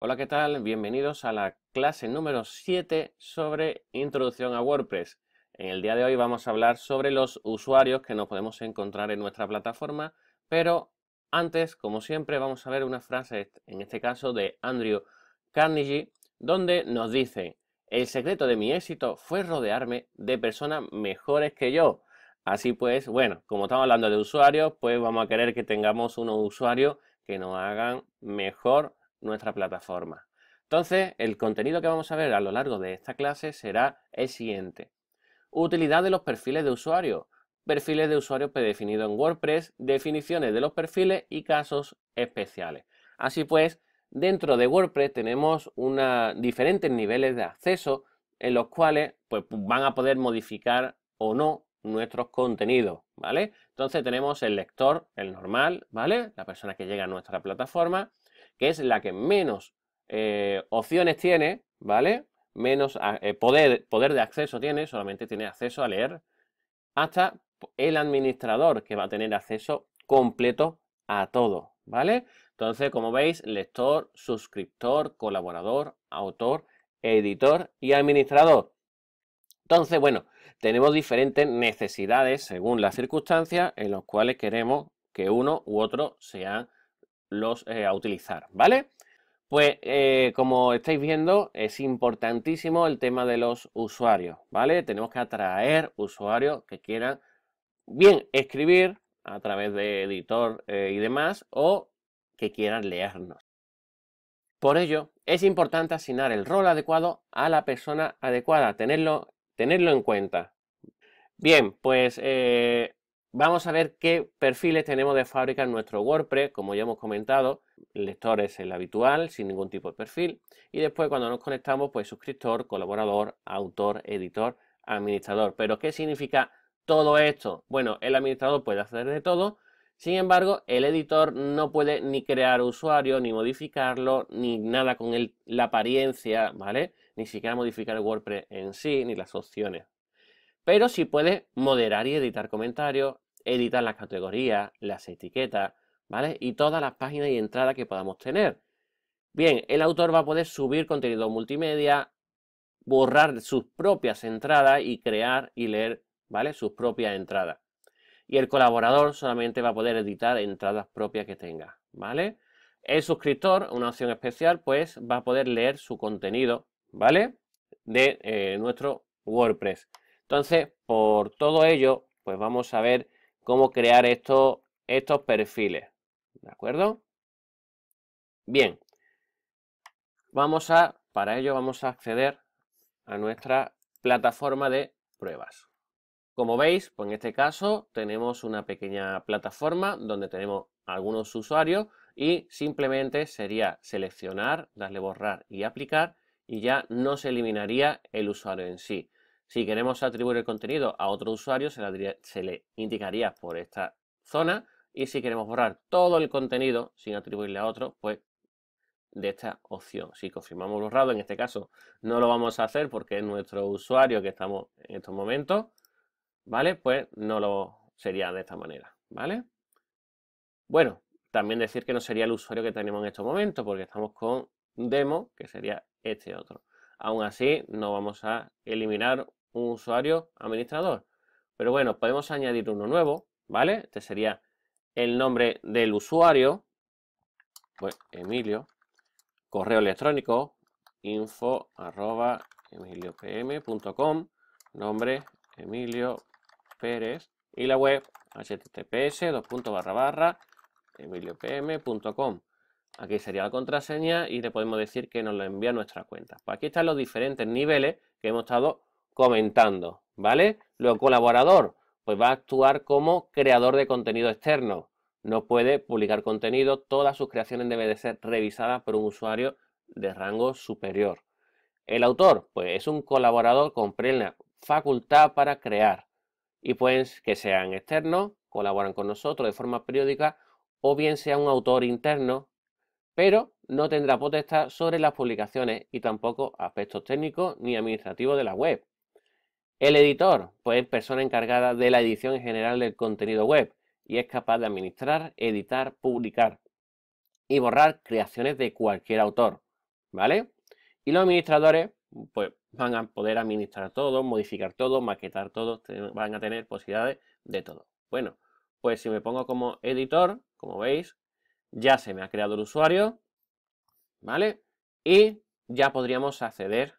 Hola, ¿qué tal? Bienvenidos a la clase número 7 sobre introducción a WordPress. En el día de hoy vamos a hablar sobre los usuarios que nos podemos encontrar en nuestra plataforma, pero antes, como siempre, vamos a ver una frase, en este caso de Andrew Carnegie, donde nos dice, el secreto de mi éxito fue rodearme de personas mejores que yo. Así pues, bueno, como estamos hablando de usuarios, pues vamos a querer que tengamos unos usuarios que nos hagan mejor nuestra plataforma. Entonces, el contenido que vamos a ver a lo largo de esta clase será el siguiente. Utilidad de los perfiles de usuario, perfiles de usuario predefinidos en WordPress, definiciones de los perfiles y casos especiales. Así pues, dentro de WordPress tenemos diferentes niveles de acceso en los cuales pues, van a poder modificar o no nuestros contenidos, ¿vale? Entonces tenemos el lector, el normal, ¿vale? La persona que llega a nuestra plataforma, que es la que menos eh, opciones tiene, ¿vale? Menos ah, eh, poder, poder de acceso tiene, solamente tiene acceso a leer, hasta el administrador que va a tener acceso completo a todo, ¿vale? Entonces, como veis, lector, suscriptor, colaborador, autor, editor y administrador. Entonces, bueno, tenemos diferentes necesidades según las circunstancias en las cuales queremos que uno u otro sean los, eh, a utilizar, ¿vale? Pues eh, como estáis viendo, es importantísimo el tema de los usuarios, ¿vale? Tenemos que atraer usuarios que quieran bien escribir a través de editor eh, y demás o que quieran leernos. Por ello, es importante asignar el rol adecuado a la persona adecuada, tenerlo, tenerlo en cuenta. Bien, pues Vamos a ver qué perfiles tenemos de fábrica en nuestro WordPress, como ya hemos comentado, el lector es el habitual, sin ningún tipo de perfil, y después cuando nos conectamos, pues suscriptor, colaborador, autor, editor, administrador. Pero ¿qué significa todo esto? Bueno, el administrador puede hacer de todo, sin embargo, el editor no puede ni crear usuario, ni modificarlo, ni nada con la apariencia, ¿vale? Ni siquiera modificar el WordPress en sí, ni las opciones. Pero si puede moderar y editar comentarios, editar las categorías, las etiquetas, ¿vale? Y todas las páginas y entradas que podamos tener. Bien, el autor va a poder subir contenido multimedia, borrar sus propias entradas y crear y leer, ¿vale? Sus propias entradas. Y el colaborador solamente va a poder editar entradas propias que tenga, ¿vale? El suscriptor, una opción especial, pues va a poder leer su contenido, ¿vale? De eh, nuestro WordPress. Entonces, por todo ello, pues vamos a ver cómo crear estos perfiles. ¿De acuerdo? Bien. Vamos a, para ello vamos a acceder a nuestra plataforma de pruebas. Como veis, pues en este caso tenemos una pequeña plataforma donde tenemos algunos usuarios y simplemente sería seleccionar, darle borrar y aplicar y ya no se eliminaría el usuario en sí. Si queremos atribuir el contenido a otro usuario, se le, indicaría por esta zona. Y si queremos borrar todo el contenido sin atribuirle a otro, pues de esta opción. Si confirmamos borrado, en este caso no lo vamos a hacer porque es nuestro usuario que estamos en estos momentos, ¿vale? Pues no lo sería de esta manera, ¿vale? Bueno, también decir que no sería el usuario que tenemos en estos momentos porque estamos con demo, que sería este otro. Aún así, no vamos a eliminar un usuario administrador. Pero bueno, podemos añadir uno nuevo, ¿vale? Este sería el nombre del usuario, pues Emilio, correo electrónico, info arroba com nombre Emilio Pérez y la web https dos puntos barra barra emiliopm.com. Aquí sería la contraseña y le podemos decir que nos lo envía a nuestra cuenta. Pues aquí están los diferentes niveles que hemos estado comentando, ¿vale? Luego colaborador, pues va a actuar como creador de contenido externo. No puede publicar contenido, todas sus creaciones deben de ser revisadas por un usuario de rango superior. El autor, pues es un colaborador con plena facultad para crear y pues que sean externos, colaboran con nosotros de forma periódica o bien sea un autor interno, pero no tendrá potestad sobre las publicaciones y tampoco aspectos técnicos ni administrativos de la web. El editor, pues es persona encargada de la edición en general del contenido web y es capaz de administrar, editar, publicar y borrar creaciones de cualquier autor, ¿vale? Y los administradores, pues van a poder administrar todo, modificar todo, maquetar todo, van a tener posibilidades de todo. Bueno, pues si me pongo como editor, como veis, ya se me ha creado el usuario, ¿vale? Y ya podríamos acceder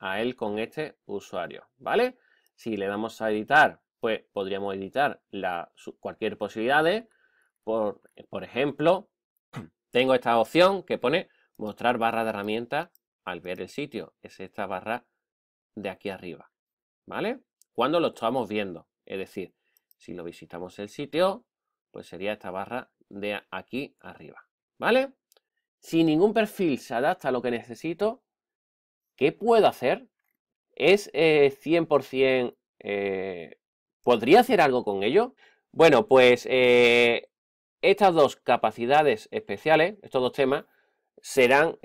a él con este usuario, ¿vale? Si le damos a editar, pues podríamos editar la, cualquier posibilidad de, por, por ejemplo, tengo esta opción que pone mostrar barra de herramientas al ver el sitio, es esta barra de aquí arriba, ¿vale? Cuando lo estamos viendo, es decir, si lo visitamos el sitio, pues sería esta barra de aquí arriba, ¿vale? Si ningún perfil se adapta a lo que necesito, ¿Qué puedo hacer? ¿Es 100%... Eh, eh, ¿Podría hacer algo con ello? Bueno, pues eh, estas dos capacidades especiales, estos dos temas, serán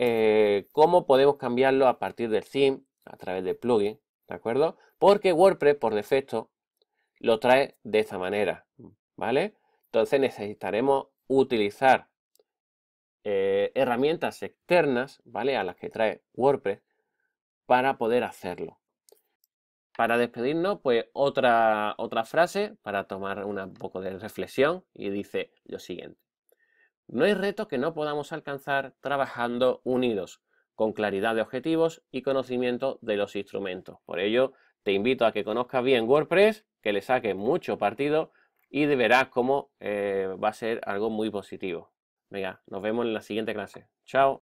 cómo podemos cambiarlo a partir del theme, a través del plugin, ¿de acuerdo? Porque WordPress, por defecto, lo trae de esta manera, ¿vale? Entonces necesitaremos utilizar herramientas externas, ¿vale? A las que trae WordPress para poder hacerlo. Para despedirnos, pues otra, otra frase para tomar un poco de reflexión y dice lo siguiente. No hay retos que no podamos alcanzar trabajando unidos, con claridad de objetivos y conocimiento de los instrumentos. Por ello, te invito a que conozcas bien WordPress, que le saque mucho partido y verás cómo eh, va a ser algo muy positivo. Venga, nos vemos en la siguiente clase. Chao.